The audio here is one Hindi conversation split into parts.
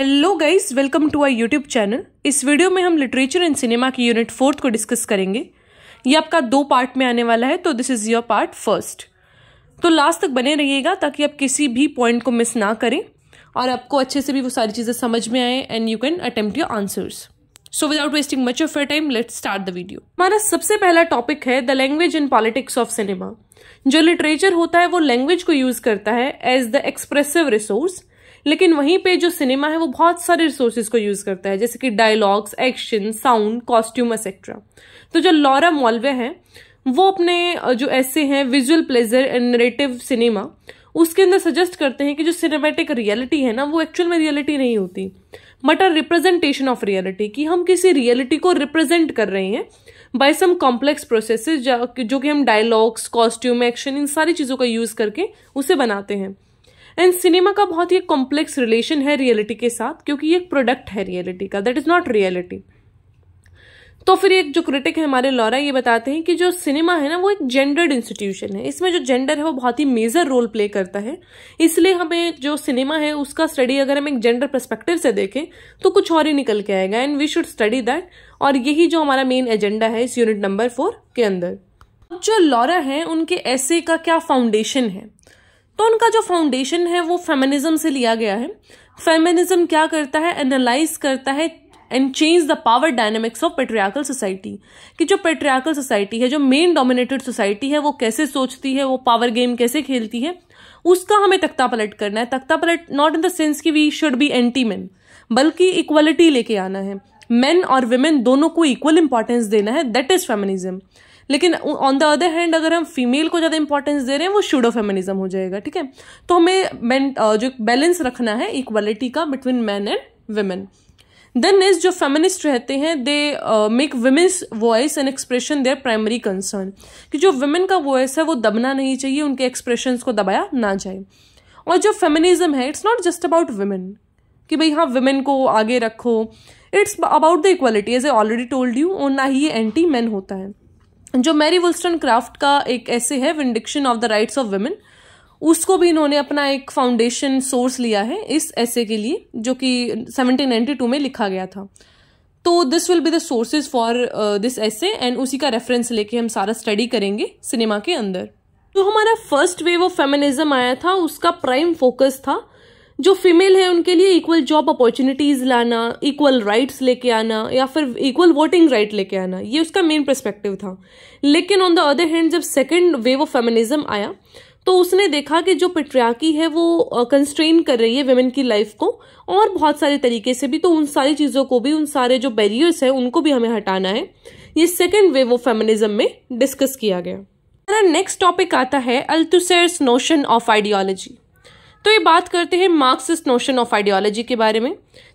hello guys welcome to I YouTube channel इस वीडियो में हम लिटरेचर एंड सिनेमा की यूनिट फोर्थ को डिस्कस करेंगे ये आपका दो पार्ट में आने वाला है तो this is your part first तो लास्ट तक बने रहिएगा ताकि आप किसी भी पॉइंट को मिस ना करें और आपको अच्छे से भी वो सारी चीज़ें समझ में आए and you can attempt your answers so without wasting much of your time let start the video हमारा सबसे पहला टॉपिक है the language in politics of cinema जो लिटरेचर होता है वो लैंग्वेज को यूज करता है एज द एक्सप्रेसिव रिसोर्स लेकिन वहीं पे जो सिनेमा है वो बहुत सारे रिसोर्सेज को यूज करता है जैसे कि dialogues action sound costume etcetera तो जो लॉरा मॉलवे हैं वो अपने जो ऐसे हैं visual pleasure and narrative cinema उसके अंदर सजेस्ट करते हैं कि जो सिनेमेटिक रियलिटी है ना वो एक्चुअल में रियलिटी नहीं होती but a representation of reality कि हम किसी रियलिटी को रिप्रेजेंट कर रहे हैं बाय सम कॉम्प्लेक्स प्रोसेसेस जो कि हम डायलॉग्स कॉस्ट्यूम एक्शन इन सारी चीज़ों का यूज़ करके उसे बनाते हैं एंड सिनेमा का बहुत ही कॉम्प्लेक्स रिलेशन है रियलिटी के साथ क्योंकि ये एक प्रोडक्ट है रियलिटी का दैट इज़ नॉट रियलिटी तो फिर एक जो क्रिटिक है हमारे लॉरा ये बताते हैं कि जो सिनेमा है ना वो एक जेंडर्ड इंस्टीट्यूशन है इसमें जो जेंडर है वो बहुत ही मेजर रोल प्ले करता है इसलिए हमें जो सिनेमा है उसका स्टडी अगर हम एक जेंडर परस्पेक्टिव से देखें तो कुछ और ही निकल के आएगा and we should study that और यही जो हमारा मेन एजेंडा है इस यूनिट नंबर फोर के अंदर जो लॉरा है उनके ऐसे का क्या फाउंडेशन है तो उनका जो फाउंडेशन है वो फेमिनिज्म से लिया गया है फेमिनिज्म क्या करता है एनालाइज करता है and change the power dynamics of patriarchal society कि जो पेट्रियाकल सोसाइटी है जो मेन डोमिनेटेड सोसाइटी है वो कैसे सोचती है वो पावर गेम कैसे खेलती है उसका हमें तख्ता पलट करना है तख्ता पलट नॉट इन द सेंस कि we should be anti man बल्कि इक्वलिटी लेके आना है मेन और वुमेन दोनों को इक्वल इंपॉर्टेंस देना है दैट इज फेमिनिज्म लेकिन ऑन द अदर हैंड अगर हम फीमेल को ज़्यादा इंपॉर्टेंस दे रहे हैं वो शूडो फेमिनिज्म हो जाएगा ठीक है तो हमें जो बैलेंस रखना है इक्वालिटी का between man and women then is जो फेमिनिस्ट रहते हैं they make women's voice and expression their primary concern कि जो वुमेन का वॉइस है वो दबना नहीं चाहिए उनके एक्सप्रेशन को दबाया ना जाए और जो फेमिनिज्म है it's not just about women कि भाई हाँ वुमेन को आगे रखो it's about the equality as a already told you और ना ही ये एंटी मैन होता है जो मैरी वुलस्टन क्राफ्ट का एक ऐसे है vindication of the rights of women उसको भी इन्होंने अपना एक फाउंडेशन सोर्स लिया है इस ऐसे के लिए जो कि 1792 में लिखा गया था तो this will be the sources for this essay and उसी का रेफरेंस लेके हम सारा स्टडी करेंगे सिनेमा के अंदर जो तो हमारा फर्स्ट वेव ऑफ फेमिनिज्म आया था उसका प्राइम फोकस था जो फीमेल है उनके लिए इक्वल जॉब अपॉर्चुनिटीज लाना इक्वल राइट्स लेके आना या फिर इक्वल वोटिंग राइट लेके आना ये उसका मेन परस्पेक्टिव था लेकिन ऑन द अदर हैंड जब सेकेंड वेव ऑफ फेमिनिज्म आया तो उसने देखा कि जो पिट्रियाकी है वो कंस्ट्रेन कर रही है वेमेन की लाइफ को और बहुत सारे तरीके से भी तो उन सारी चीज़ों को भी उन सारे जो बैरियर्स हैं उनको भी हमें हटाना है ये सेकेंड वेव ऑफ फेमिनिज्म में डिस्कस किया गया नेक्स्ट टॉपिक आता है अल्टुसेर्स नोशन ऑफ आइडियोलॉजी तो ये बात करते हैं मार्क्सिस्ट नोशन ऑफ आइडियोलॉजी के बारे में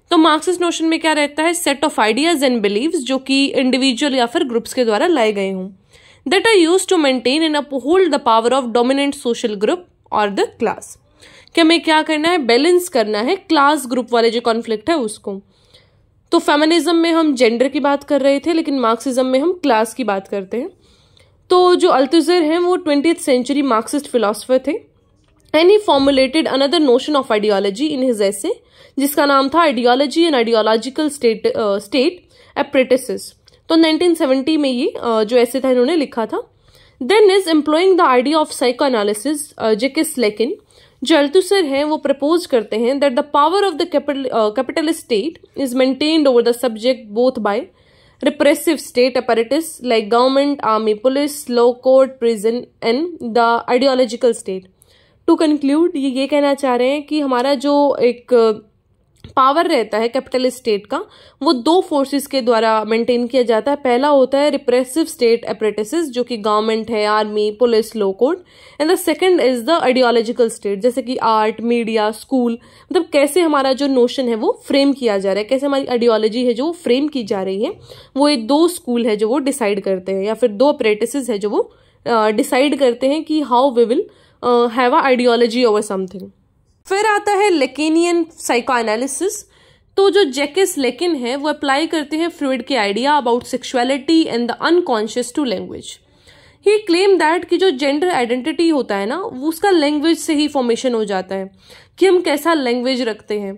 तो मार्क्सिस्ट नोशन में क्या रहता है set of ideas and believe जो कि इंडिविजुअल या फिर ग्रुप्स के द्वारा लाए गए हों that are use to maintain and hold the power of dominant social group और द क्लास कि हमें क्या करना है बैलेंस करना है क्लास ग्रुप वाले जो कॉन्फ्लिक्ट है उसको तो फेमिनिज्म में हम जेंडर की बात कर रहे थे लेकिन मार्क्सिज्म में हम क्लास की बात करते हैं तो जो अल्तुजर हैं वो ट्वेंटी सेंचुरी मार्क्सिस्ट फिलासफर थे and he formulated another notion of ideology in his essay जिसका नाम था ideology and ideological state state apparatuses तो 1970 में ये uh, जो ऐसे था इन्होंने लिखा था then is employing the idea of psychoanalysis Jacques लेकिन जो अल्थुसर हैं वो प्रपोज करते हैं that the power of the capitalist state is maintained over the subject both by repressive state apparatus like government army police law court prison and the ideological state to conclude ये ये कहना चाह रहे हैं कि हमारा जो एक पावर uh, रहता है कैपिटल स्टेट का वो दो फोर्सेस के द्वारा मेंटेन किया जाता है पहला होता है रिप्रेसिव स्टेट अप्रेटिस जो कि गवर्नमेंट है army police law court and the second is the ideological state जैसे कि आर्ट मीडिया स्कूल मतलब कैसे हमारा जो नोशन है वो फ्रेम किया जा रहा है कैसे हमारी आइडियोलॉजी है जो फ्रेम की जा रही है वो ये दो स्कूल है जो वो डिसाइड करते हैं या फिर दो अप्रेटिस है जो वो डिसाइड uh, करते हैं कि how we will have a ideology over something फिर आता है लेकिनियन एनालिसिस तो जो जैकिस लेकिन है वो अप्लाई करते हैं फ्रूड के idea about sexuality and the unconscious to language he claim that कि जो जेंडर आइडेंटिटी होता है ना वो उसका लैंग्वेज से ही फॉर्मेशन हो जाता है कि हम कैसा लैंग्वेज रखते हैं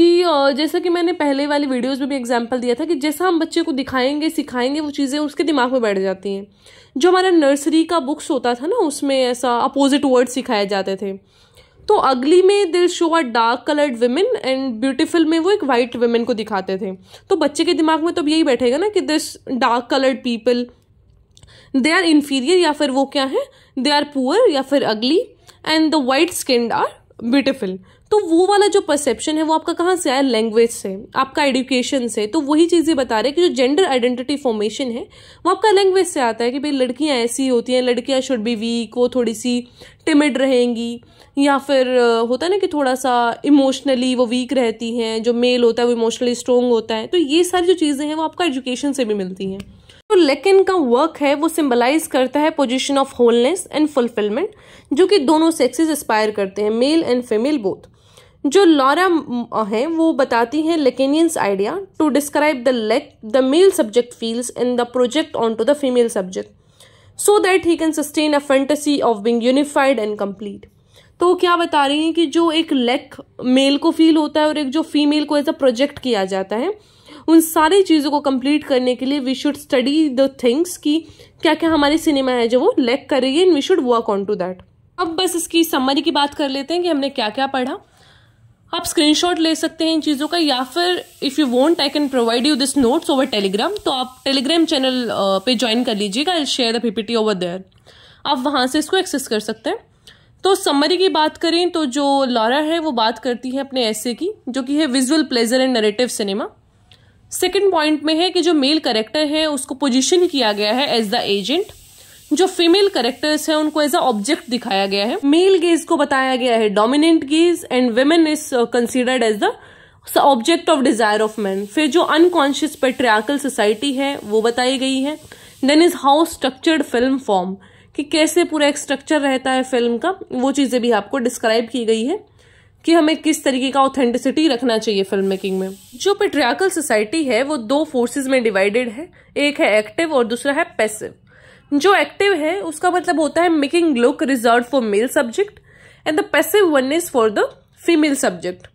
कि जैसा कि मैंने पहले वाली वीडियोस में भी एग्जांपल दिया था कि जैसा हम बच्चे को दिखाएंगे सिखाएंगे वो चीज़ें उसके दिमाग में बैठ जाती हैं जो हमारा नर्सरी का बुक्स होता था ना उसमें ऐसा अपोजिट वर्ड सिखाए जाते थे तो अगली में दिल show are dark coloured women and beautiful में वो एक वाइट वेमेन को दिखाते थे तो बच्चे के दिमाग में तो यही बैठेगा ना कि this dark coloured people they are inferior या फिर वो क्या है दे आर पुअर या फिर ugly and the white skinned are beautiful तो वो वाला जो परसेप्शन है वो आपका कहाँ से आया लैंग्वेज से आपका एडुकेशन से तो वही चीज़ें बता रहे हैं कि जो जेंडर आइडेंटिटी फॉर्मेशन है वो आपका लैंग्वेज से आता है कि भाई लड़कियाँ ऐसी होती हैं लड़कियाँ शुड बी वीक वो थोड़ी सी टिमिड रहेंगी या फिर होता है ना कि थोड़ा सा इमोशनली वो वीक रहती हैं जो मेल होता है वो इमोशनली स्ट्रोंग होता है तो ये सारी जो चीज़ें हैं वो आपका एजुकेशन से भी मिलती हैं तो लेकिन का वर्क है वो सिंबलाइज करता है position of wholeness and fulfilment जो कि दोनों सेक्सेस एस्पायर करते हैं मेल एंड फीमेल बोथ जो लॉरा है वो बताती हैं Lacanians idea to describe the lack the male subject feels in the project on to the female subject so that he can sustain a fantasy of being unified and complete तो क्या बता रही हैं कि जो एक लेक मेल को फील होता है और एक जो फीमेल को एज अ प्रोजेक्ट किया जाता है उन सारी चीज़ों को कंप्लीट करने के लिए we should study the things की क्या क्या हमारी सिनेमा है जो वो लैक कर रही है and we should work on to that अब बस इसकी समरी की बात कर लेते हैं कि हमने क्या क्या पढ़ा आप स्क्रीनशॉट ले सकते हैं इन चीज़ों का या फिर if you want I can provide you this notes over Telegram तो आप टेलीग्राम चैनल पे ज्वाइन कर लीजिएगा I share the PPT over there आप वहाँ से इसको एक्सेस कर सकते हैं तो समरी की बात करें तो जो लॉरा है वो बात करती है अपने ऐसे की जो कि है visual pleasure and narrative cinema second point में है कि जो मेल करेक्टर है उसको पोजिशन किया गया है एज द एजेंट जो फीमेल करेक्टर्स हैं उनको एज अ ऑब्जेक्ट दिखाया गया है मेल गेज को बताया गया है dominant gaze and women is considered as the object of desire of man फिर जो अनकॉन्शियस पेट्रियाकल सोसाइटी है वो बताई गई है then is how structured film form कि कैसे पूरा एक स्ट्रक्चर रहता है फिल्म का वो चीज़ें भी आपको डिस्क्राइब की गई है कि हमें किस तरीके का ऑथेंटिसिटी रखना चाहिए फिल्म मेकिंग में जो पेट्रियाकल सोसाइटी है वो दो फोर्सेस में डिवाइडेड है एक है एक्टिव और दूसरा है पैसिव जो एक्टिव है उसका मतलब होता है making look reserve for male subject and the passive one is for the female subject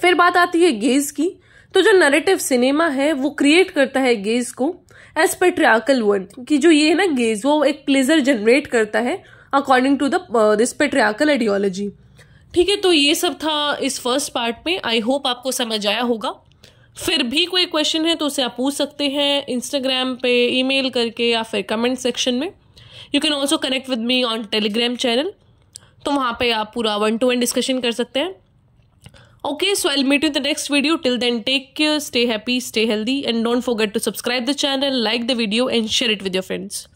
फिर बात आती है गेज की तो जो नरेटिव सिनेमा है वो क्रिएट करता है गेज को एज पेट्रियाकल वन कि जो ये है ना गेज वो एक प्लेजर जनरेट करता है according to the this patriarchal ideology ठीक है तो ये सब था इस फर्स्ट पार्ट में आई होप आपको समझ आया होगा फिर भी कोई क्वेश्चन है तो उसे आप पूछ सकते हैं इंस्टाग्राम पे ईमेल करके या फिर कमेंट सेक्शन में you can also connect with me on Telegram channel तो वहाँ पे आप पूरा वन टू वन डिस्कशन कर सकते हैं okay so I meet you the next video till then take care stay happy stay healthy and don't forget to subscribe the channel like the video and share it with your friends